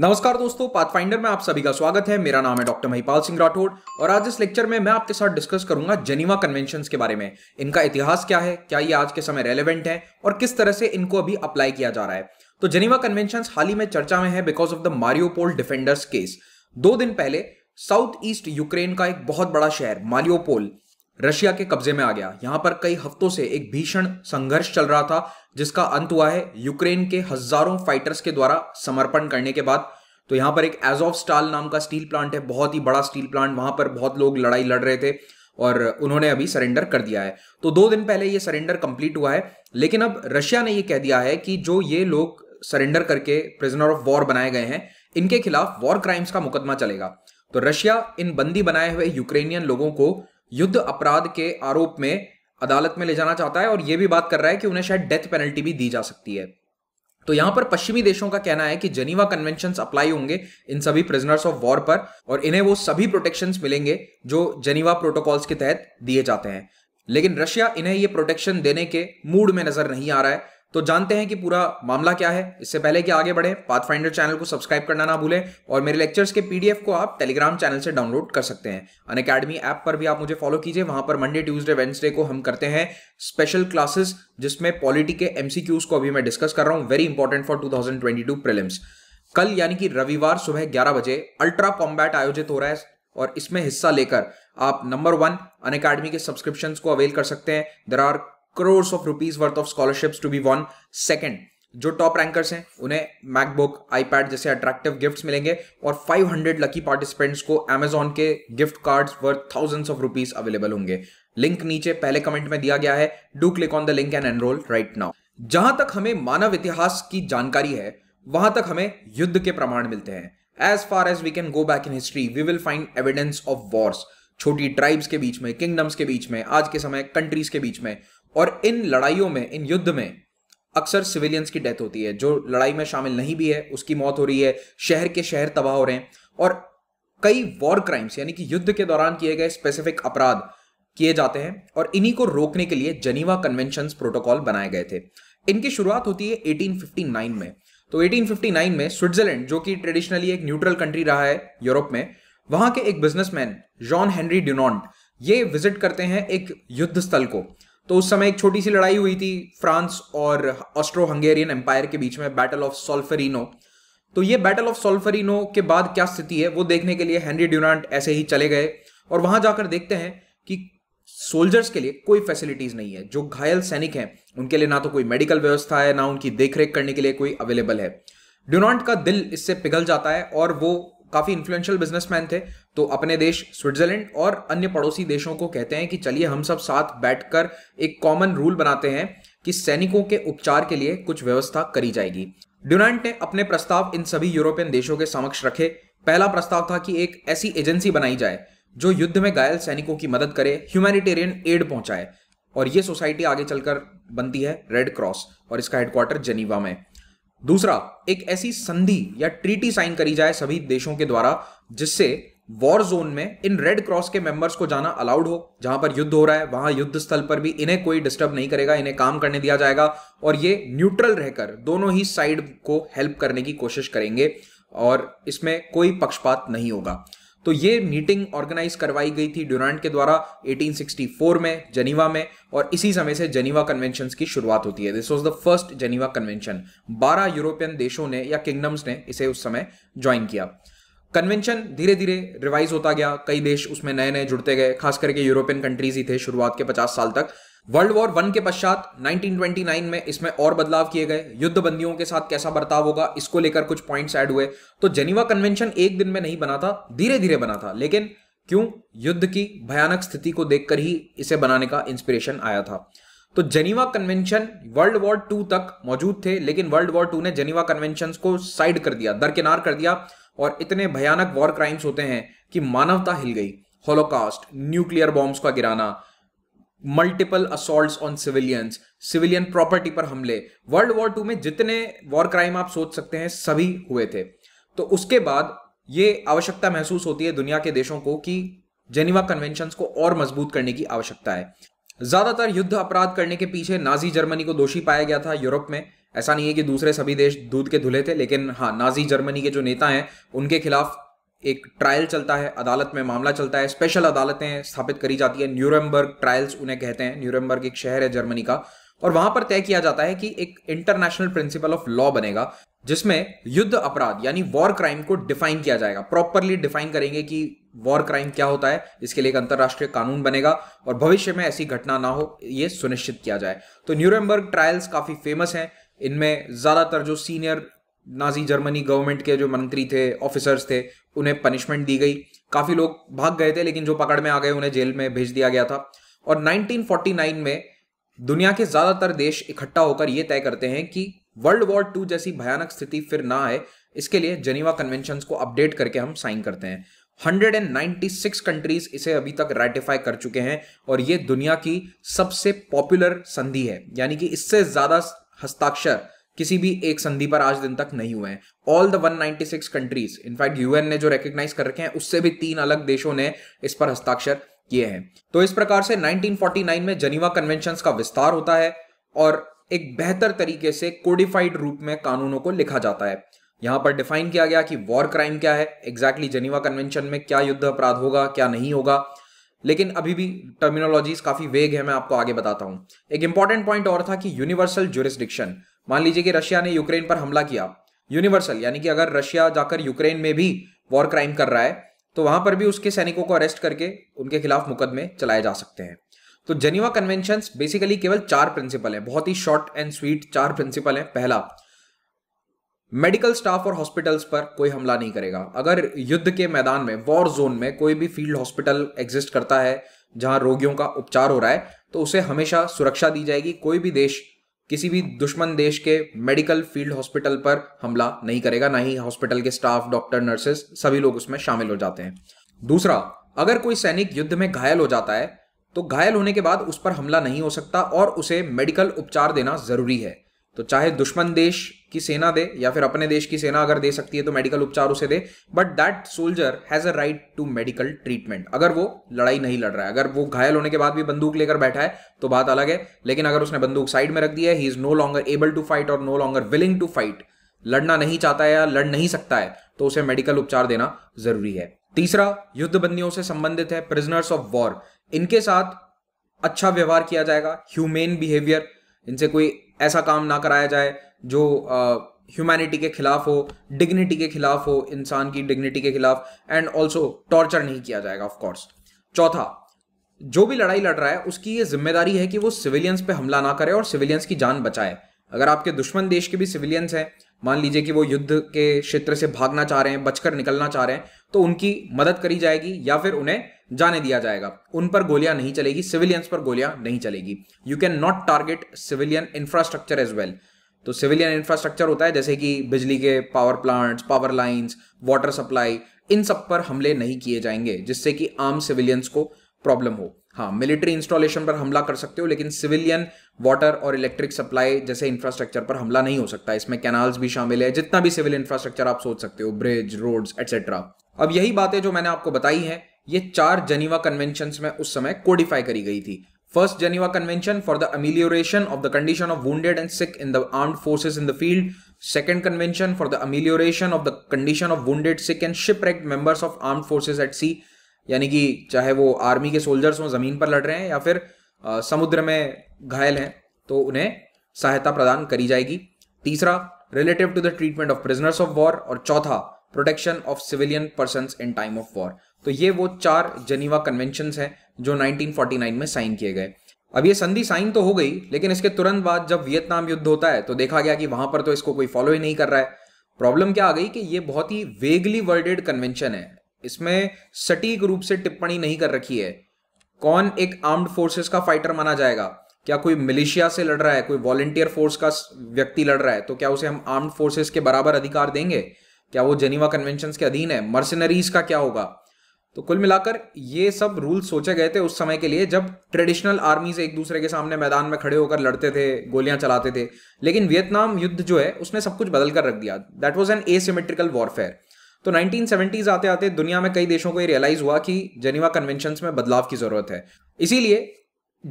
नमस्कार दोस्तों पाथफाइंडर में आप सभी का स्वागत है मेरा नाम है डॉक्टर महिपाल सिंह राठौड़ और आज इस लेक्चर में मैं आपके साथ डिस्कस करूंगा जेनीवा कन्वेंशन के बारे में इनका इतिहास क्या है क्या ये आज के समय रेलेवेंट है और किस तरह से इनको अभी अप्लाई किया जा रहा है तो जेनीवा कन्वेंशन हाल ही में चर्चा में है because of the Mariupol defenders case दो दिन पहले साउथ ईस्ट यूक्रेन का एक बहुत बड़ा शहर मारियोपोल रशिया के कब्जे में आ गया यहां पर कई हफ्तों से एक भीषण संघर्ष चल रहा था जिसका अंत हुआ है यूक्रेन के हजारों फाइटर्स के द्वारा समर्पण करने के बाद तो यहां पर एक एजॉफ स्टाल नाम का स्टील प्लांट है बहुत ही बड़ा स्टील प्लांट वहां पर बहुत लोग लड़ाई लड़ रहे थे और उन्होंने अभी सरेंडर कर दिया है तो दो दिन पहले ये सरेंडर कंप्लीट हुआ है लेकिन अब रशिया ने ये कह दिया है कि जो ये लोग सरेंडर करके प्रिजनर ऑफ वॉर बनाए गए हैं इनके खिलाफ वॉर क्राइम्स का मुकदमा चलेगा तो रशिया इन बंदी बनाए हुए यूक्रेनियन लोगों को युद्ध अपराध के आरोप में अदालत में ले जाना चाहता है और यह भी बात कर रहा है कि उन्हें शायद डेथ पेनल्टी भी दी जा सकती है तो यहां पर पश्चिमी देशों का कहना है कि जनीवा कन्वेंशन अप्लाई होंगे इन सभी प्रिजनर्स ऑफ वॉर पर और इन्हें वो सभी प्रोटेक्शन मिलेंगे जो जेनीवा प्रोटोकॉल्स के तहत दिए जाते हैं लेकिन रशिया इन्हें ये प्रोटेक्शन देने के मूड में नजर नहीं आ रहा है तो जानते हैं कि पूरा मामला क्या है इससे पहले कि आगे बढ़े पाथफाइंडर चैनल को सब्सक्राइब करना ना भूलें और मेरे लेक्चर्स के पीडीएफ को आप टेलीग्राम चैनल से डाउनलोड कर सकते हैं अन अकेडमी ऐप पर भी आप मुझे फॉलो कीजिए वहां पर मंडे ट्यूजडे वेंसडे को हम करते हैं स्पेशल क्लासेस जिसमें पॉलिटी के एमसीक्यूज को अभी मैं डिस्कस कर रहा हूँ very important for two thousand कल यानी कि रविवार सुबह ग्यारह बजे अल्ट्रा कॉम्बैट आयोजित हो रहा है और इसमें हिस्सा लेकर आप नंबर वन अन अकेडमी के सब्सक्रिप्शन को अवेल कर सकते हैं there are crores of rupees worth of scholarships to be won second जो टॉप रैंकर्स हैं उन्हें मैकबुक आईपैड जैसे अट्रैक्टिव गिफ्ट्स मिलेंगे और 500 लकी पार्टिसिपेंट्स को एमेजॉन के gift cards worth thousands of rupees available होंगे लिंक नीचे पहले कमेंट में दिया गया है do click on the link and enrol right now जहां तक हमें मानव इतिहास की जानकारी है वहां तक हमें युद्ध के प्रमाण मिलते हैं as far as we can go back in history we will find evidence of wars छोटी ट्राइब्स के बीच में किंगडम्स के बीच में आज के समय कंट्रीज के बीच में और इन लड़ाइयों में इन युद्ध में अक्सर सिविलियंस की डेथ होती है जो लड़ाई में शामिल नहीं भी है उसकी मौत हो रही है शहर के शहर तबाह हो रहे हैं और कई वॉर क्राइम्स यानी कि युद्ध के दौरान किए गए स्पेसिफिक अपराध किए जाते हैं और इन्हीं को रोकने के लिए जनीवा कन्वेंशन प्रोटोकॉल बनाए गए थे इनकी शुरुआत होती है 1859 में तो 1859 में स्विट्जरलैंड जो कि ट्रेडिशनली एक न्यूट्रल कंट्री रहा है यूरोप में वहां के एक बिजनेसमैन जॉन हेनरी ड्यूनॉन्ट ये विजिट करते हैं एक युद्ध स्थल को तो उस समय एक छोटी सी लड़ाई हुई थी फ्रांस और ऑस्ट्रो हंगेरियन एम्पायर के बीच में बैटल ऑफ सोल्फरिनो तो ये बैटल ऑफ सोल्फरिनो के बाद क्या स्थिति है वो देखने के लिए हेनरी ड्यूनांट ऐसे ही चले गए और वहां जाकर देखते हैं कि सोल्जर्स के लिए कोई फैसिलिटीज नहीं है जो घायल सैनिक हैं उनके लिए ना तो कोई मेडिकल व्यवस्था है ना उनकी देखरेख करने के लिए कोई अवेलेबल है ड्यूनाट का दिल इससे पिघल जाता है और वो काफ़ी इन्फ्लुएंशियल बिजनेसमैन थे तो अपने देश स्विट्जरलैंड और अन्य पड़ोसी देशों को कहते हैं कि चलिए हम सब साथ बैठकर एक कॉमन रूल बनाते हैं कि सैनिकों के उपचार के लिए कुछ व्यवस्था करी जाएगी ड्यूनांट ने अपने प्रस्ताव इन सभी यूरोपियन देशों के समक्ष रखे पहला प्रस्ताव था कि एक ऐसी एजेंसी बनाई जाए जो युद्ध में घायल सैनिकों की मदद करे ह्यूमैनिटेरियन एड पहुंचाए और ये सोसाइटी आगे चलकर बनती है रेड क्रॉस और इसका हेडक्वार्टर जेनीवा में दूसरा एक ऐसी संधि या ट्रीटी साइन करी जाए सभी देशों के द्वारा जिससे वॉर जोन में इन रेड क्रॉस के मेंबर्स को जाना अलाउड हो जहां पर युद्ध हो रहा है वहां युद्ध स्थल पर भी इन्हें कोई डिस्टर्ब नहीं करेगा इन्हें काम करने दिया जाएगा और ये न्यूट्रल रहकर दोनों ही साइड को हेल्प करने की कोशिश करेंगे और इसमें कोई पक्षपात नहीं होगा तो ये मीटिंग ऑर्गेनाइज करवाई गई थी ड्यूरांट के द्वारा 1864 में जनीवा में और इसी समय से जनीवा कन्वेंशन की शुरुआत होती है this was the first Geneva convention बारह यूरोपियन देशों ने या किंगडम्स ने इसे उस समय ज्वाइन किया कन्वेंशन धीरे धीरे रिवाइज होता गया कई देश उसमें नए नए जुड़ते गए खास करके यूरोपियन कंट्रीज ही थे शुरुआत के 50 साल तक वर्ल्ड वॉर वन के पश्चात 1929 में इसमें और बदलाव किए गए युद्ध बंदियों के साथ कैसा बर्ताव होगा इसको लेकर कुछ पॉइंट्स ऐड हुए तो जेनिवा कन्वेंशन एक दिन में नहीं बना था धीरे धीरे बना था लेकिन क्यों युद्ध की भयानक स्थिति को देखकर ही इसे बनाने का इंस्पिरेशन आया था तो Geneva convention world war two तक मौजूद थे लेकिन वर्ल्ड वॉर टू ने जेनिवा कन्वेंशन को साइड कर दिया दरकिनार कर दिया और इतने भयानक वॉर क्राइम्स होते हैं कि मानवता हिल गई होलोकास्ट न्यूक्लियर बॉम्ब्स का गिराना multiple assault on civilians civilian property पर हमले वर्ल्ड वॉर टू में जितने वॉर क्राइम आप सोच सकते हैं सभी हुए थे तो उसके बाद ये आवश्यकता महसूस होती है दुनिया के देशों को कि जेनिवा कन्वेंशन को और मजबूत करने की आवश्यकता है ज्यादातर युद्ध अपराध करने के पीछे नाजी जर्मनी को दोषी पाया गया था यूरोप में ऐसा नहीं है कि दूसरे सभी देश दूध के धुले थे लेकिन हाँ नाजी जर्मनी के जो नेता हैं उनके खिलाफ एक ट्रायल चलता है अदालत में मामला चलता है स्पेशल अदालतें स्थापित करी जाती है न्यूरमबर्ग ट्रायल्स उन्हें कहते हैं न्यूरमबर्ग एक शहर है जर्मनी का और वहां पर तय किया जाता है कि एक इंटरनेशनल प्रिंसिपल ऑफ लॉ बनेगा जिसमें युद्ध अपराध यानी वॉर क्राइम को डिफाइन किया जाएगा प्रॉपरली डिफाइन करेंगे कि वॉर क्राइम क्या होता है इसके लिए एक अंतर्राष्ट्रीय कानून बनेगा और भविष्य में ऐसी घटना ना हो ये सुनिश्चित किया जाए तो न्यूरमबर्ग ट्रायल्स काफी फेमस हैं इनमें ज्यादातर जो सीनियर नाजी जर्मनी गवर्नमेंट के जो मंत्री थे ऑफिसर्स थे उन्हें पनिशमेंट दी गई काफ़ी लोग भाग गए थे लेकिन जो पकड़ में आ गए उन्हें जेल में भेज दिया गया था और 1949 में दुनिया के ज़्यादातर देश इकट्ठा होकर ये तय करते हैं कि वर्ल्ड वॉर टू जैसी भयानक स्थिति फिर ना आए इसके लिए जेनीवा कन्वेंशन को अपडेट करके हम साइन करते हैं 196 कंट्रीज इसे अभी तक रेटिफाई कर चुके हैं और ये दुनिया की सबसे पॉपुलर संधि है यानी कि इससे ज़्यादा हस्ताक्षर किसी भी एक संधि पर आज दिन तक नहीं हुए हैं all the 196 countries in fact UN ने जो रिकग्नाइज कर रखे हैं उससे भी तीन अलग देशों ने इस पर हस्ताक्षर किए हैं तो इस प्रकार से 1949 में जनीवा कन्वेंशन का विस्तार होता है और एक बेहतर तरीके से कोडिफाइड रूप में कानूनों को लिखा जाता है यहां पर डिफाइन किया गया कि वॉर क्राइम क्या है एग्जैक्टली जनीवा कन्वेंशन में क्या युद्ध अपराध होगा क्या नहीं होगा लेकिन अभी भी टर्मिनोलॉजीज काफी वेग है मैं आपको आगे बताता हूं एक इंपॉर्टेंट पॉइंट और था कि यूनिवर्सल जुरिस्डिक्शन मान लीजिए कि रशिया ने यूक्रेन पर हमला किया यूनिवर्सल यानी कि अगर रशिया जाकर यूक्रेन में भी वॉर क्राइम कर रहा है तो वहां पर भी उसके सैनिकों को अरेस्ट करके उनके खिलाफ मुकदमे चलाए जा सकते हैं तो जेनिवा कन्वेंशन बेसिकली केवल चार प्रिंसिपल है बहुत ही शॉर्ट एंड स्वीट चार प्रिंसिपल है पहला मेडिकल स्टाफ और हॉस्पिटल्स पर कोई हमला नहीं करेगा अगर युद्ध के मैदान में वॉर जोन में कोई भी फील्ड हॉस्पिटल एग्जिस्ट करता है जहां रोगियों का उपचार हो रहा है तो उसे हमेशा सुरक्षा दी जाएगी कोई भी देश किसी भी दुश्मन देश के मेडिकल फील्ड हॉस्पिटल पर हमला नहीं करेगा ना ही हॉस्पिटल के स्टाफ डॉक्टर नर्सेस सभी लोग उसमें शामिल हो जाते हैं दूसरा अगर कोई सैनिक युद्ध में घायल हो जाता है तो घायल होने के बाद उस पर हमला नहीं हो सकता और उसे मेडिकल उपचार देना जरूरी है तो चाहे दुश्मन देश की सेना दे या फिर अपने देश की सेना अगर दे सकती है तो मेडिकल उपचार उसे दे but that soldier has a right to medical treatment अगर वो लड़ाई नहीं लड़ रहा है अगर वो घायल होने के बाद भी बंदूक लेकर बैठा है तो बात अलग है लेकिन अगर उसने बंदूक साइड में रख दिया है he is no longer able to fight और no longer willing to fight लड़ना नहीं चाहता है या लड़ नहीं सकता है तो उसे मेडिकल उपचार देना जरूरी है तीसरा युद्ध बंदियों से संबंधित है प्रिजनर्स ऑफ वॉर इनके साथ अच्छा व्यवहार किया जाएगा ह्यूमेन बिहेवियर इनसे कोई ऐसा काम ना कराया जाए जो ह्यूमैनिटी uh, के खिलाफ हो डिग्निटी के खिलाफ हो इंसान की डिग्निटी के खिलाफ एंड ऑल्सो टॉर्चर नहीं किया जाएगा ऑफकोर्स चौथा जो भी लड़ाई लड़ रहा है उसकी ये जिम्मेदारी है कि वो सिविलियंस पे हमला ना करे और सिविलियंस की जान बचाए अगर आपके दुश्मन देश के भी सिविलियंस हैं मान लीजिए कि वो युद्ध के क्षेत्र से भागना चाह रहे हैं बचकर निकलना चाह रहे हैं तो उनकी मदद करी जाएगी या फिर उन्हें जाने दिया जाएगा उन पर गोलियां नहीं चलेगी सिविलियंस पर गोलियां नहीं चलेगी you can not target civilian infrastructure as well तो सिविलियन इंफ्रास्ट्रक्चर होता है जैसे कि बिजली के power plants power lines water supply इन सब पर हमले नहीं किए जाएंगे जिससे कि आम सिविलियंस को प्रॉब्लम हो हाँ मिलिट्री इंस्टॉलेशन पर हमला कर सकते हो लेकिन सिविलियन वाटर और इलेक्ट्रिक सप्लाई जैसे इंफ्रास्ट्रक्चर पर हमला नहीं हो सकता इसमें कैनाल्स भी शामिल है जितना भी सिविल इंफ्रास्ट्रक्चर आप सोच सकते हो ब्रिज रोड्स एटसेट्रा अब यही बातें जो मैंने आपको बताई हैं ये चार जनीवा कन्वेंशन में उस समय कोडिफाई करी गई थी First Geneva Convention for the amelioration of the condition of wounded and sick in the armed forces in the field. Second Convention for the amelioration of the condition of wounded, sick and shipwrecked members of armed forces at sea. यानी कि चाहे वो army के soldiers हों ज़मीन पर लड़ रहे हैं या फिर आ, समुद्र में घायल हैं तो उन्हें सहायता प्रदान करी जाएगी तीसरा relative to the treatment of prisoners of war और चौथा protection of civilian person in time of war तो ये वो चार जनीवा कन्वेंशन हैं जो 1949 में साइन किए गए अब ये संधि साइन तो हो गई लेकिन इसके तुरंत बाद जब वियतनाम युद्ध होता है तो देखा गया कि वहां पर तो इसको कोई फॉलो ही नहीं कर रहा है प्रॉब्लम क्या आ गई कि ये बहुत ही वेगली वर्डेड कन्वेंशन है इसमें सटीक रूप से टिप्पणी नहीं कर रखी है कौन एक आर्म्ड फोर्सेस का फाइटर माना जाएगा क्या कोई मिलिशिया से लड़ रहा है कोई वॉलेंटियर फोर्स का व्यक्ति लड़ रहा है तो क्या उसे हम आर्म्ड फोर्सेस के बराबर अधिकार देंगे क्या वो जेनीवा कन्वेंशन के अधीन है मर्सिनरीज का क्या होगा तो कुल मिलाकर ये सब रूल सोचे गए थे उस समय के लिए जब ट्रेडिशनल आर्मीज एक दूसरे के सामने मैदान में खड़े होकर लड़ते थे गोलियां चलाते थे लेकिन वियतनाम युद्ध जो है उसने सब कुछ बदल कर रख दिया that was an asymmetrical warfare तो नाइनटीन आते आते दुनिया में कई देशों को ये रियलाइज हुआ कि जेनिवा कन्वेंशन में बदलाव की जरूरत है इसीलिए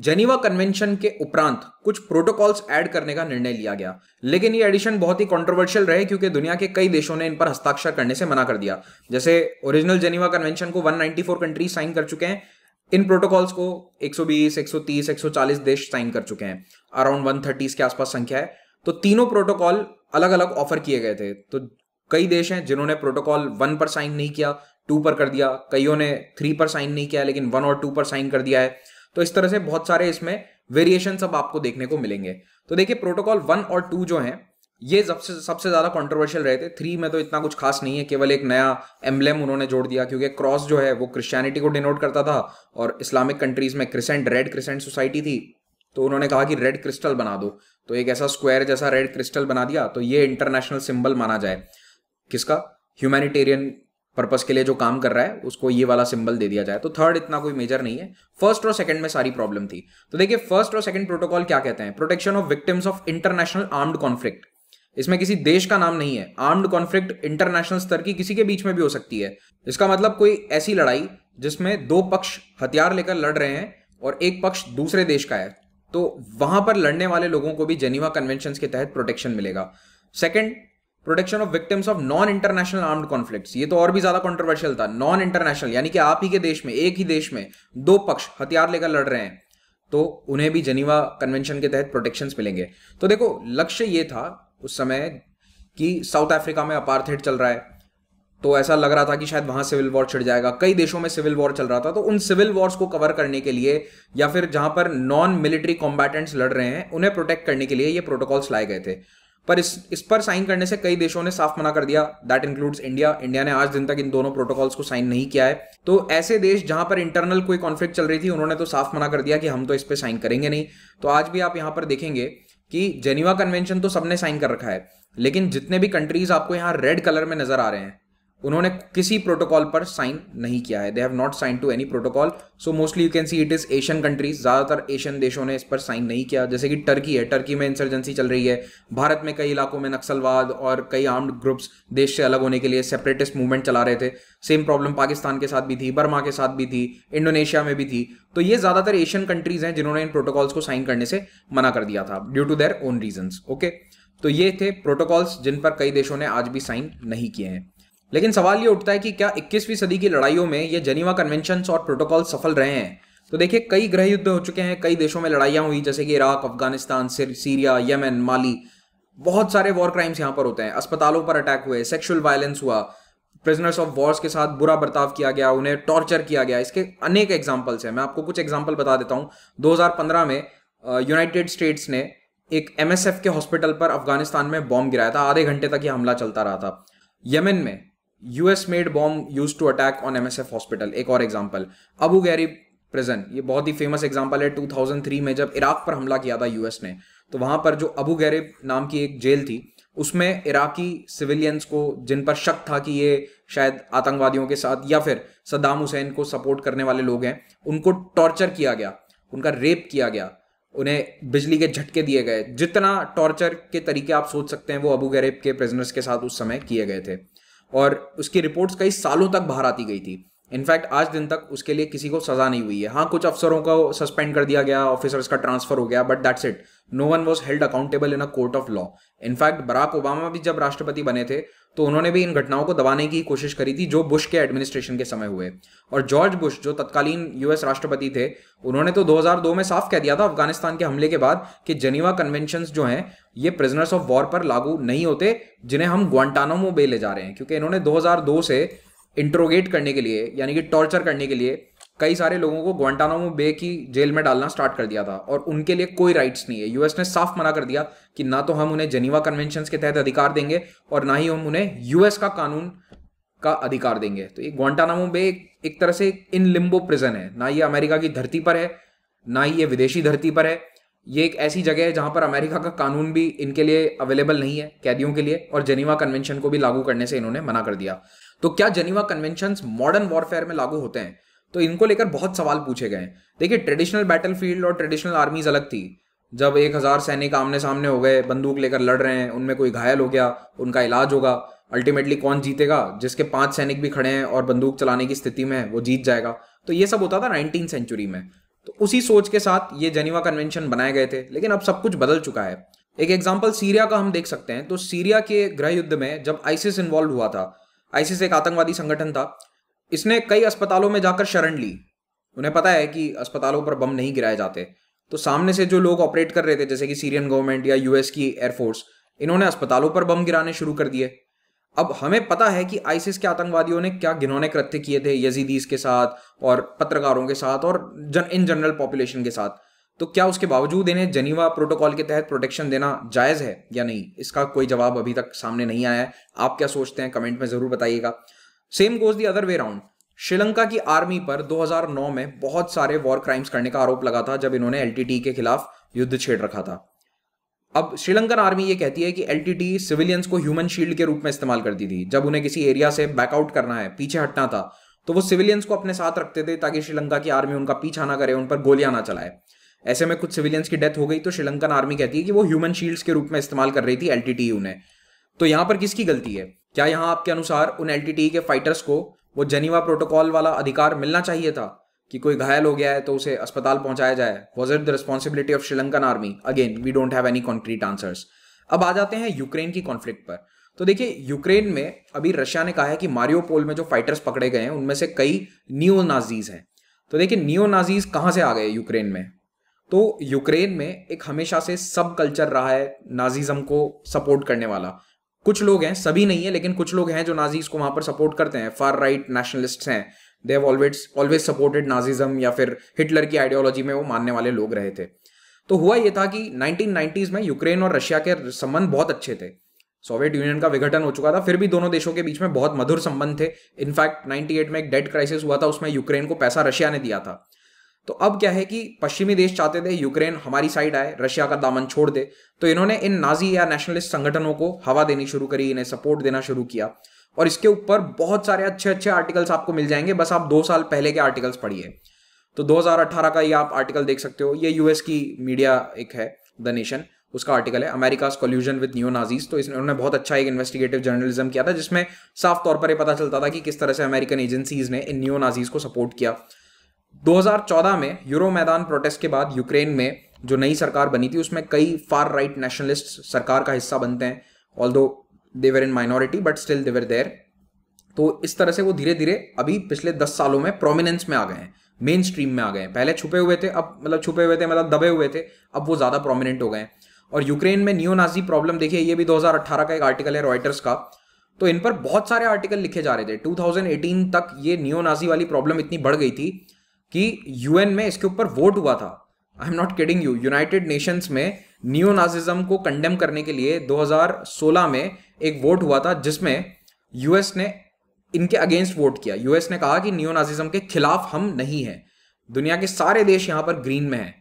जनीवा कन्वेंशन के उपरांत कुछ प्रोटोकॉल्स ऐड करने का निर्णय लिया गया लेकिन ये एडिशन बहुत ही कंट्रोवर्शियल रहे क्योंकि दुनिया के कई देशों ने इन पर हस्ताक्षर करने से मना कर दिया जैसे ओरिजिनल जेनीवा कन्वेंशन को 194 कंट्रीज साइन कर चुके हैं इन प्रोटोकॉल्स को 120, 130, 140 देश साइन कर चुके हैं अराउंड वन के आसपास संख्या है तो तीनों प्रोटोकॉल अलग अलग ऑफर किए गए थे तो कई देश हैं जिन्होंने प्रोटोकॉल वन पर साइन नहीं किया टू पर कर दिया कईयों ने थ्री पर साइन नहीं किया लेकिन वन और टू पर साइन कर दिया है तो इस तरह से बहुत सारे इसमें वेरिएशन सब आपको देखने को मिलेंगे तो देखिए प्रोटोकॉल वन और टू जो है ये सबसे सबसे ज्यादा कंट्रोवर्शियल रहे थे थ्री में तो इतना कुछ खास नहीं है केवल एक नया एम्बलेम उन्होंने जोड़ दिया क्योंकि क्रॉस जो है वो क्रिश्चियनिटी को डिनोट करता था और इस्लामिक कंट्रीज में क्रिसेंट रेड क्रिसेंट सोसाइटी थी तो उन्होंने कहा कि रेड क्रिस्टल बना दो तो एक ऐसा स्क्वायर जैसा रेड क्रिस्टल बना दिया तो ये इंटरनेशनल सिंबल माना जाए किसका ह्यूमैनिटेरियन पर्पज के लिए जो काम कर रहा है उसको ये वाला सिंबल दे दिया जाए तो थर्ड इतना कोई मेजर नहीं है फर्स्ट और सेकंड में सारी प्रॉब्लम थी तो देखिए फर्स्ट और सेकंड प्रोटोकॉल क्या कहते हैं protection of victims of international armed conflict इसमें किसी देश का नाम नहीं है आर्म्ड कॉन्फ्लिक्ट इंटरनेशनल स्तर की किसी के बीच में भी हो सकती है इसका मतलब कोई ऐसी लड़ाई जिसमें दो पक्ष हथियार लेकर लड़ रहे हैं और एक पक्ष दूसरे देश का है तो वहां पर लड़ने वाले लोगों को भी जेनीवा कन्वेंशन के तहत प्रोटेक्शन मिलेगा second protection of victims of non international armed conflicts ये तो और भी ज्यादा कॉन्ट्रोवर्शियल था नॉन इंटरनेशनल यानी कि आप ही के देश में एक ही देश में दो पक्ष हथियार लेकर लड़ रहे हैं तो उन्हें भी जनीवा कन्वेंशन के तहत प्रोटेक्शन मिलेंगे तो देखो लक्ष्य ये था उस समय कि साउथ अफ्रीका में अपार्थेड चल रहा है तो ऐसा लग रहा था कि शायद वहां सिविल वॉर छिड़ जाएगा कई देशों में सिविल वॉर चल रहा था तो उन सिविल वॉर्स को कवर करने के लिए या फिर जहां पर नॉन मिलिट्री कॉम्बैटेंट्स लड़ रहे हैं उन्हें प्रोटेक्ट करने के लिए ये प्रोटोकॉल्स लाए गए थे पर इस इस पर साइन करने से कई देशों ने साफ मना कर दिया दैट इंक्लूड्स इंडिया इंडिया ने आज दिन तक इन दोनों प्रोटोकॉल्स को साइन नहीं किया है तो ऐसे देश जहां पर इंटरनल कोई कॉन्फ्लिक्ट चल रही थी उन्होंने तो साफ मना कर दिया कि हम तो इस पर साइन करेंगे नहीं तो आज भी आप यहां पर देखेंगे कि जेनिवा कन्वेंशन तो सबने साइन कर रखा है लेकिन जितने भी कंट्रीज आपको यहाँ रेड कलर में नजर आ रहे हैं उन्होंने किसी प्रोटोकॉल पर साइन नहीं किया है they have not sign to any protocol so mostly you can see it is Asian countries ज़्यादातर एशियन देशों ने इस पर साइन नहीं किया जैसे कि टर्की है टर्की में इंसर्जेंसी चल रही है भारत में कई इलाकों में नक्सलवाद और कई आर्म्ड ग्रुप्स देश से अलग होने के लिए सेपरेटिस्ट मूवमेंट चला रहे थे सेम प्रॉब्लम पाकिस्तान के साथ भी थी बर्मा के साथ भी थी इंडोनेशिया में भी थी तो ये ज़्यादातर एशियन कंट्रीज हैं जिन्होंने इन प्रोटोकॉल्स को साइन करने से मना कर दिया था due to their own reason okay तो ये थे प्रोटोकॉल्स जिन पर कई देशों ने आज भी साइन नहीं किए हैं लेकिन सवाल ये उठता है कि क्या 21वीं सदी की लड़ाइयों में ये जनीवा कन्वेंशन और प्रोटोकॉल सफल रहे हैं तो देखिए कई गृह युद्ध हो चुके हैं कई देशों में लड़ाइयां हुई जैसे कि Iraq Afghanistan Syria Yemen Mali बहुत सारे वॉर क्राइम्स यहां पर होते हैं अस्पतालों पर अटैक हुए सेक्शुअल वायलेंस हुआ प्रिजनर्स ऑफ वॉर्स के साथ बुरा बर्ताव किया गया उन्हें टॉर्चर किया गया इसके अनेक एग्जाम्पल्स हैं मैं आपको कुछ एग्जाम्पल बता देता हूँ 2015 में यूनाइटेड स्टेट्स ने एक एम के हॉस्पिटल पर अफगानिस्तान में बॉम्ब गिराया था आधे घंटे तक यह हमला चलता रहा था यमन में US made bomb use to attack on MSF hospital एक और एग्जाम्पल अबू गैरी प्रिजन ये बहुत ही फेमस एग्जाम्पल है 2003 में जब इराक पर हमला किया था यूएस ने तो वहां पर जो अबू गैरिब नाम की एक जेल थी उसमें इराकी सिविलियंस को जिन पर शक था कि ये शायद आतंकवादियों के साथ या फिर सद्दाम हुसैन को सपोर्ट करने वाले लोग हैं उनको टॉर्चर किया गया उनका रेप किया गया उन्हें बिजली के झटके दिए गए जितना टॉर्चर के तरीके आप सोच सकते हैं वो अबू गरीब के प्रिजनर्स के साथ उस समय किए गए थे और उसकी रिपोर्ट्स कई सालों तक बाहर आती गई थी इनफैक्ट आज दिन तक उसके लिए किसी को सजा नहीं हुई है हाँ कुछ अफसरों को सस्पेंड कर दिया गया ऑफिसर्स का ट्रांसफर हो गया but that's it no one was held accountable in a court of law in fact Barack Obama भी जब राष्ट्रपति बने थे तो उन्होंने भी इन घटनाओं को दबाने की कोशिश करी थी जो बुश के एडमिनिस्ट्रेशन के समय हुए और जॉर्ज बुश जो तत्कालीन यूएस राष्ट्रपति थे उन्होंने तो 2002 में साफ कह दिया था अफगानिस्तान के हमले के बाद कि जेनिवा कन्वेंशन जो हैं ये प्रिजनर्स ऑफ वॉर पर लागू नहीं होते जिन्हें हम ग्वांटानामो बे ले जा रहे हैं क्योंकि इन्होंने 2002 से इंट्रोगेट करने के लिए यानी कि टॉर्चर करने के लिए कई सारे लोगों को ग्वांटानामो बे की जेल में डालना स्टार्ट कर दिया था और उनके लिए कोई राइट्स नहीं है यूएस ने साफ मना कर दिया कि ना तो हम उन्हें जेनीवा कन्वेंशन के तहत अधिकार देंगे और ना ही हम उन्हें यूएस का कानून का अधिकार देंगे तो ये ग्वांटानामो बे एक तरह से इन लिम्बो प्रिजन है ना ये अमेरिका की धरती पर है ना ही ये विदेशी धरती पर है ये एक ऐसी जगह है जहां पर अमेरिका का कानून भी इनके लिए अवेलेबल नहीं है कैदियों के लिए और जेनीवा कन्वेंशन को भी लागू करने से इन्होंने मना कर दिया तो क्या जनीवा कन्वेंशन मॉडर्न वॉरफेयर में लागू होते हैं तो इनको लेकर बहुत सवाल पूछे गए देखिए ट्रेडिशनल फील्ड और ट्रेडिशनल आर्मीज अलग थी जब एक हज़ार सैनिक आमने सामने हो गए बंदूक लेकर लड़ रहे हैं उनमें कोई घायल हो गया उनका इलाज होगा अल्टीमेटली कौन जीतेगा जिसके पांच सैनिक भी खड़े हैं और बंदूक चलाने की स्थिति में वो जीत जाएगा तो ये सब होता था नाइनटीन सेंचुरी में तो उसी सोच के साथ ये जेनिवा कन्वेंशन बनाए गए थे लेकिन अब सब कुछ बदल चुका है एक एग्जाम्पल सीरिया का हम देख सकते हैं तो सीरिया के गृह युद्ध में जब आइसिस इन्वॉल्व हुआ था आईसिस एक आतंकवादी संगठन था इसने कई अस्पतालों में जाकर शरण ली उन्हें पता है कि अस्पतालों पर बम नहीं गिराए जाते तो सामने से जो लोग ऑपरेट कर रहे थे जैसे कि सीरियन गवर्नमेंट या यूएस की एयरफोर्स इन्होंने अस्पतालों पर बम गिराने शुरू कर दिए अब हमें पता है कि आइसिस के आतंकवादियों ने क्या घिनौने कृत्य किए थे यजीदीज के साथ और पत्रकारों के साथ और जन इन जनरल पॉपुलेशन के साथ तो क्या उसके बावजूद इन्हें जनीवा प्रोटोकॉल के तहत प्रोटेक्शन देना जायज़ है या नहीं इसका कोई जवाब अभी तक सामने नहीं आया है आप क्या सोचते हैं कमेंट में ज़रूर बताइएगा same goes the other way round Sri Lanka की आर्मी पर 2009 में बहुत सारे वॉर क्राइम्स करने का आरोप लगा था जब इन्होंने एल के खिलाफ युद्ध छेड़ रखा था अब श्रीलंकन आर्मी ये कहती है कि एल सिविलियंस को ह्यूमन शील्ड के रूप में इस्तेमाल करती थी जब उन्हें किसी एरिया से बैकआउट करना है पीछे हटना था तो वो सिविलियंस को अपने साथ रखते थे ताकि श्रीलंका की आर्मी उनका पीछा ना करे उन पर गोलियां ना चलाए ऐसे में कुछ सिविलियंस की डेथ हो गई तो श्रीलंकन आर्मी कहती है कि वो ह्यूमन शील्ड्स के रूप में इस्तेमाल कर रही थी एल ने तो यहां पर किसकी गलती है क्या यहां आपके अनुसार उन एल के फाइटर्स को वो जनीवा प्रोटोकॉल वाला अधिकार मिलना चाहिए था कि कोई घायल हो गया है तो उसे अस्पताल पहुंचाया जाए was it the responsibility of Sri Lankan army again we don't have any concrete answers अब आ जाते हैं यूक्रेन की कॉन्फ्लिक्ट पर तो देखिए यूक्रेन में अभी रशिया ने कहा है कि मारियो पोल में जो फाइटर्स पकड़े गए हैं उनमें से कई नियो नाजीज हैं तो देखिए नियो नाजीज कहाँ से आ गए यूक्रेन में तो यूक्रेन में एक हमेशा से सब कल्चर रहा है नाजीज़म को सपोर्ट करने वाला कुछ लोग हैं सभी नहीं है लेकिन कुछ लोग हैं जो नाजीज को वहां पर सपोर्ट करते हैं फार राइट नेशनलिस्ट हैं they have always always supported Nazism या फिर हिटलर की आइडियोलॉजी में वो मानने वाले लोग रहे थे तो हुआ ये था कि नाइनटीन में यूक्रेन और रशिया के संबंध बहुत अच्छे थे सोवियत यूनियन का विघटन हो चुका था फिर भी दोनों देशों के बीच में बहुत मधुर संबंध थे इनफैक्ट 98 में एक डेट क्राइसिस हुआ था उसमें यूक्रेन को पैसा रशिया ने दिया था तो अब क्या है कि पश्चिमी देश चाहते थे यूक्रेन हमारी साइड आए रशिया का दामन छोड़ दे तो इन्होंने इन नाजी या नेशनलिस्ट संगठनों को हवा देनी शुरू करी इन्हें सपोर्ट देना शुरू किया और इसके ऊपर बहुत सारे अच्छे अच्छे आर्टिकल्स आपको मिल जाएंगे बस आप दो साल पहले के आर्टिकल्स पढ़िए तो 2018 का ये आप आर्टिकल देख सकते हो ये यूएस की मीडिया एक है द नेशन उसका आर्टिकल है America collusion with new Nazis तो इसने उन्होंने बहुत अच्छा एक इन्वेस्टिगेटिव जर्नलिज्म किया था जिसमें साफ तौर पर यह पता चलता था कि किस तरह से अमेरिकन एजेंसीज ने इन न्यू नाजीज को सपोर्ट किया 2014 में यूरो मैदान प्रोटेस्ट के बाद यूक्रेन में जो नई सरकार बनी थी उसमें कई फार राइट नेशनलिस्ट सरकार का हिस्सा बनते हैं although they're in minority but still they're there तो इस तरह से वो धीरे धीरे अभी पिछले दस सालों में प्रोमिनेंस में आ गए हैं मेन स्ट्रीम में आ गए हैं पहले छुपे हुए थे अब मतलब छुपे हुए थे मतलब दबे हुए थे अब वो ज़्यादा प्रोमिनेंट हो गए हैं और यूक्रेन में न्यू नाजी प्रॉब्लम देखिए ये भी 2018 का एक आर्टिकल है रॉयटर्स का तो इन पर बहुत सारे आर्टिकल लिखे जा रहे थे 2018 तक ये न्यू नाजी वाली प्रॉब्लम इतनी बढ़ गई थी कि यूएन में इसके ऊपर वोट हुआ था I am not kidding you United Nations में नियो नाजिज्म को कंडेम करने के लिए 2016 में एक वोट हुआ था जिसमें यूएस ने इनके अगेंस्ट वोट किया यूएस ने कहा कि नियो नाजिज्म के खिलाफ हम नहीं हैं दुनिया के सारे देश यहाँ पर ग्रीन में हैं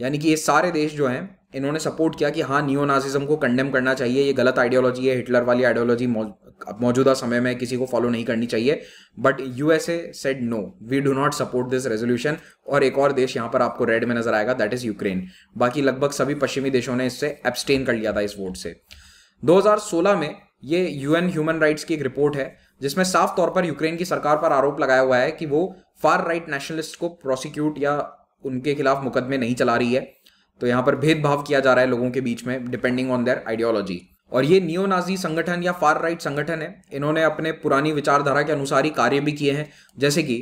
यानी कि ये सारे देश जो हैं इन्होंने सपोर्ट किया कि हाँ नियो नाजिज्म को कंडेम करना चाहिए ये गलत आइडियोलॉजी है हिटलर वाली आइडियोलॉजी मौजूदा समय में किसी को फॉलो नहीं करनी चाहिए but USA said no we do not support this resolution और एक और देश यहाँ पर आपको रेड में नजर आएगा दैट इज यूक्रेन बाकी लगभग सभी पश्चिमी देशों ने इससे एब्सटेन कर लिया था इस वोट से 2016 में ये यूएन ह्यूमन राइट्स की एक रिपोर्ट है जिसमें साफ तौर पर यूक्रेन की सरकार पर आरोप लगाया हुआ है कि वो फार राइट नेशनलिस्ट को प्रोसिक्यूट या उनके खिलाफ मुकदमे नहीं चला रही है तो यहाँ पर भेदभाव किया जा रहा है लोगों के बीच में डिपेंडिंग ऑन देयर आइडियोलॉजी और ये नियो नाजी संगठन या फार राइट संगठन है इन्होंने अपने पुरानी विचारधारा के अनुसार ही कार्य भी किए हैं जैसे कि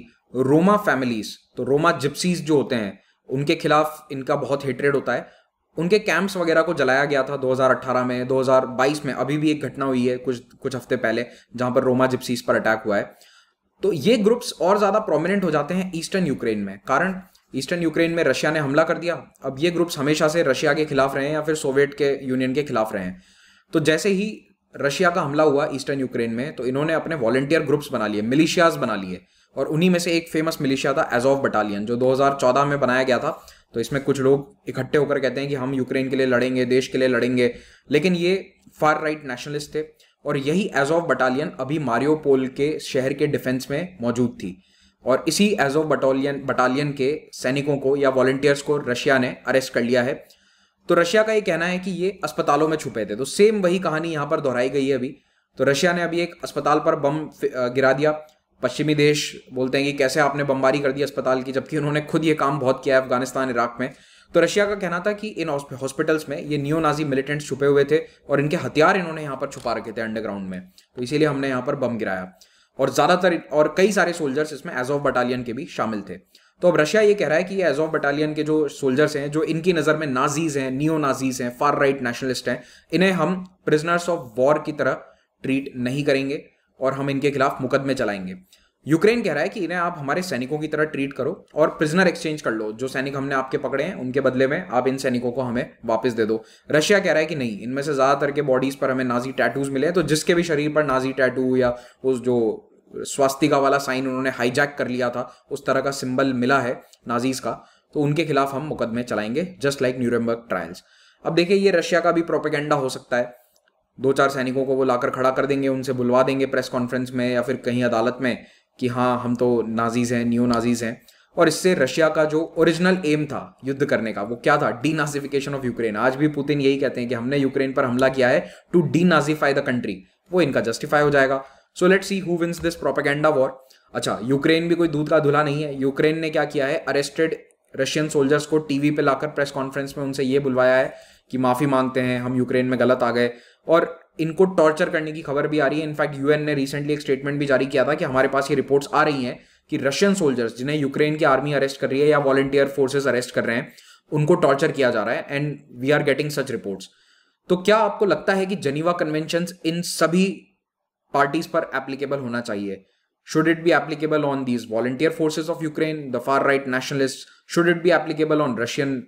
रोमा फैमिलीज तो रोमा जिप्सीज जो होते हैं उनके खिलाफ इनका बहुत हेटरेड होता है उनके कैंप्स वगैरह को जलाया गया था 2018 में 2022 में अभी भी एक घटना हुई है कुछ कुछ हफ्ते पहले जहां पर रोमा जिप्सीज पर अटैक हुआ है तो ये ग्रुप्स और ज्यादा प्रोमिनेंट हो जाते हैं ईस्टर्न यूक्रेन में कारण ईस्टर्न यूक्रेन में रशिया ने हमला कर दिया अब ये ग्रुप्स हमेशा से रशिया के खिलाफ रहे हैं या फिर सोवियत के यूनियन के खिलाफ रहे हैं तो जैसे ही रशिया का हमला हुआ ईस्टर्न यूक्रेन में तो इन्होंने अपने वॉलेंटियर ग्रुप्स बना लिए मिलिशियाज बना लिए और उन्हीं में से एक फेमस मिलिशिया था एजॉव बटालियन जो 2014 में बनाया गया था तो इसमें कुछ लोग इकट्ठे होकर कहते हैं कि हम यूक्रेन के लिए लड़ेंगे देश के लिए लड़ेंगे लेकिन ये फार राइट नेशनलिस्ट थे और यही एजॉफ बटालियन अभी मारियोपोल के शहर के डिफेंस में मौजूद थी और इसी एजो बटालियन बटालियन के सैनिकों को या वॉलेंटियर्स को रशिया ने अरेस्ट कर लिया है तो रशिया का ये कहना है कि ये अस्पतालों में छुपे थे तो सेम वही कहानी यहाँ पर दोहराई गई है अभी तो रशिया ने अभी एक अस्पताल पर बम गिरा दिया पश्चिमी देश बोलते हैं कि कैसे आपने बमबारी कर दी अस्पताल की जबकि उन्होंने खुद ये काम बहुत किया है अफगानिस्तान इराक में तो रशिया का कहना था कि इन हॉस्पिटल्स में ये नियो नाजी मिलिटेंट्स छुपे हुए थे और इनके हथियार इन्होंने यहाँ पर छुपा रखे थे अंडरग्राउंड में तो इसीलिए हमने यहाँ पर बम गिराया और ज्यादातर और कई सारे सोल्जर्स इसमें एज ऑफ बटालियन के भी शामिल थे तो अब रशिया ये कह रहा है कि ये एज ऑफ बटालियन के जो सोल्जर्स हैं जो इनकी नज़र में नाजीज हैं नियो नाजीज हैं फार राइट नेशनलिस्ट हैं इन्हें हम प्रिजनर्स ऑफ वॉर की तरह ट्रीट नहीं करेंगे और हम इनके खिलाफ मुकदमे चलाएंगे यूक्रेन कह रहा है कि इन्हें आप हमारे सैनिकों की तरह ट्रीट करो और प्रिजनर एक्सचेंज कर लो जो सैनिक हमने आपके पकड़े हैं उनके बदले में आप इन सैनिकों को हमें वापस दे दो रशिया कह रहा है कि नहीं इनमें से ज़्यादातर के बॉडीज़ पर हमें नाजी टैटूज मिले तो जिसके भी शरीर पर नाजी टैटू या उस जो स्वास्तिका वाला साइन उन्होंने हाईजैक कर लिया था उस तरह का सिंबल मिला है नाजीज़ का तो उनके खिलाफ हम मुकदमे चलाएंगे जस्ट लाइक न्यूरमबर्ग ट्रायल्स अब देखिए ये रशिया का भी प्रोपेगेंडा हो सकता है दो चार सैनिकों को वो लाकर खड़ा कर देंगे उनसे बुलवा देंगे प्रेस कॉन्फ्रेंस में या फिर कहीं अदालत में कि हाँ हम तो नाजीज़ हैं न्यू नाजीज़ हैं और इससे रशिया का जो ओरिजिनल एम था युद्ध करने का वो क्या था डी नाजिफिकेशन ऑफ यूक्रेन आज भी पुतिन यही कहते हैं कि हमने यूक्रेन पर हमला किया है to denazify the country वो इनका जस्टिफाई हो जाएगा so let see who wins this propaganda war अच्छा यूक्रेन भी कोई दूध का धुला नहीं है यूक्रेन ने क्या किया है अरेस्टेड रशियन सोल्जर्स को टीवी पे लाकर प्रेस कॉन्फ्रेंस में उनसे ये बुलवाया है कि माफ़ी मांगते हैं हम यूक्रेन में गलत आ गए और इनको टॉर्चर करने की खबर भी आ रही है इनफैक्ट यूएन ने रिसेंटली एक स्टेटमेंट भी जारी किया था कि हमारे पास ये रिपोर्ट्स आ रही हैं कि रशियन सोल्जर्स जिन्हें यूक्रेन की आर्मी अरेस्ट कर रही है या वॉलंटियर फोर्सेज अरेस्ट कर रहे हैं उनको टॉर्चर किया जा रहा है and we are getting such reports तो क्या आपको लगता है कि जनीवा कन्वेंशन इन सभी पार्टीज पर एप्लीकेबल होना चाहिए Should it be applicable on these volunteer forces of Ukraine, the far right nationalists? Should it be applicable on Russian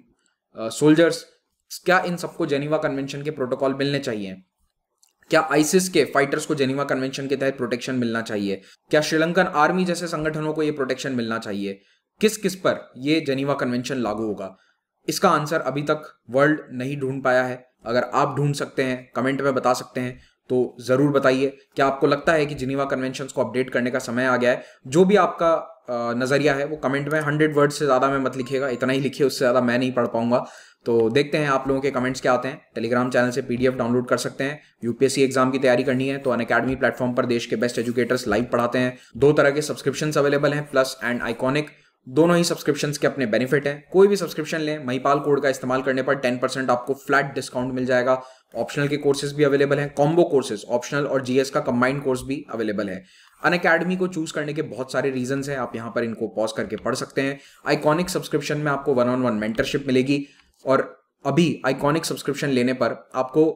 uh, soldiers? क्या इन सबको जेनीवा कन्वेंशन के प्रोटोकॉल मिलने चाहिए क्या आइसिस के फाइटर्स को जेनीवा कन्वेंशन के तहत प्रोटेक्शन मिलना चाहिए क्या श्रीलंकन आर्मी जैसे संगठनों को यह प्रोटेक्शन मिलना चाहिए किस किस पर यह जेनीवा कन्वेंशन लागू होगा इसका आंसर अभी तक वर्ल्ड नहीं ढूंढ पाया है अगर आप ढूंढ सकते हैं कमेंट में बता सकते हैं तो ज़रूर बताइए क्या आपको लगता है कि जिनीवा कन्वेंशन को अपडेट करने का समय आ गया है जो भी आपका नज़रिया है वो कमेंट में हंड्रेड वर्ड से ज़्यादा मैं मत लिखेगा इतना ही लिखिए उससे ज़्यादा मैं नहीं पढ़ पाऊंगा तो देखते हैं आप लोगों के कमेंट्स क्या आते हैं टेलीग्राम चैनल से पीडीएफ डाउनलोड कर सकते हैं यूपीएससी एग्जाम की तैयारी करनी है तो अन अकेडमी प्लेटफॉर्म पर देश के बेस्ट एजुकेटर्स लाइव पढ़ाते हैं दो तरह के सब्सक्रिप्शन अवेलेबल हैं प्लस एंड आइकॉनिक दोनों ही सब्सक्रिप्शन के अपने बेनिफिट हैं कोई भी सब्सक्रिप्शन लें महिपाल कोड का इस्तेमाल करने पर टेन परसेंट आपको फ्लैट डिस्काउंट मिल जाएगा ऑप्शनल के कोर्सेज भी अवेलेबल हैं कॉम्बो कोर्सेज ऑप्शनल और जीएस का कंबाइंड कोर्स भी अवेलेबल है अन अकेडमी को चूज करने के बहुत सारे रीजन हैं आप यहां पर इनको पॉज करके पढ़ सकते हैं आइकॉनिक सब्सक्रिप्शन में आपको वन ऑन वन मेंटरशिप मिलेगी और अभी आइकॉनिक सब्सक्रिप्शन लेने पर आपको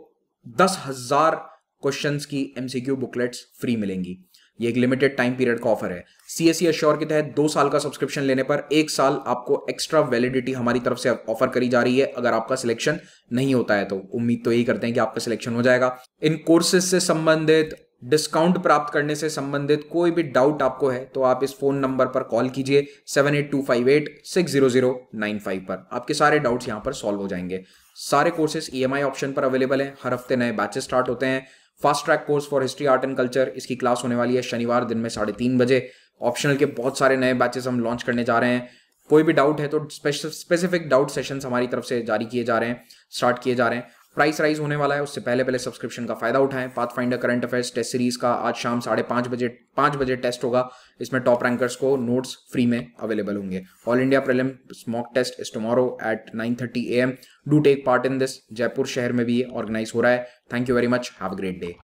दस हजार क्वेश्चन की एमसीक्यू बुकलेट्स फ्री मिलेंगी ये एक लिमिटेड टाइम पीरियड का ऑफर है सी एस e के तहत दो साल का सब्सक्रिप्शन लेने पर एक साल आपको एक्स्ट्रा वैलिडिटी हमारी तरफ से ऑफर करी जा रही है अगर आपका सिलेक्शन नहीं होता है तो उम्मीद तो यही करते हैं कि आपका सिलेक्शन हो जाएगा इन कोर्सेज से संबंधित डिस्काउंट प्राप्त करने से संबंधित कोई भी डाउट आपको है तो आप इस फोन नंबर पर कॉल कीजिए seven eight two five eight six zero zero nine five पर आपके सारे डाउट्स यहां पर सॉल्व हो जाएंगे सारे कोर्सेज ई ऑप्शन पर अवेलेबल हैं हर हफ्ते नए बैचेस स्टार्ट होते हैं fast track course for history art and culture इसकी क्लास होने वाली है शनिवार दिन में साढ़े तीन बजे ऑप्शनल के बहुत सारे नए बैचेस हम लॉन्च करने जा रहे हैं कोई भी डाउट है तो स्पेसिफिक डाउट सेशंस हमारी तरफ से जारी किए जा रहे हैं स्टार्ट किए जा रहे हैं प्राइस राइज होने वाला है उससे पहले पहले सब्सक्रिप्शन का फायदा उठाएं pathfinder current affairs test series का आज शाम साढ़े पांच बजे पांच बजे टेस्ट होगा इसमें टॉप रैंकर्स को नोट्स फ्री में अवेलेबल होंगे all India prelim mock test is tomorrow at nine thirty a m do take part in this Jaipur शहर में भी ऑर्गेनाइज हो रहा है thank you very much have a great day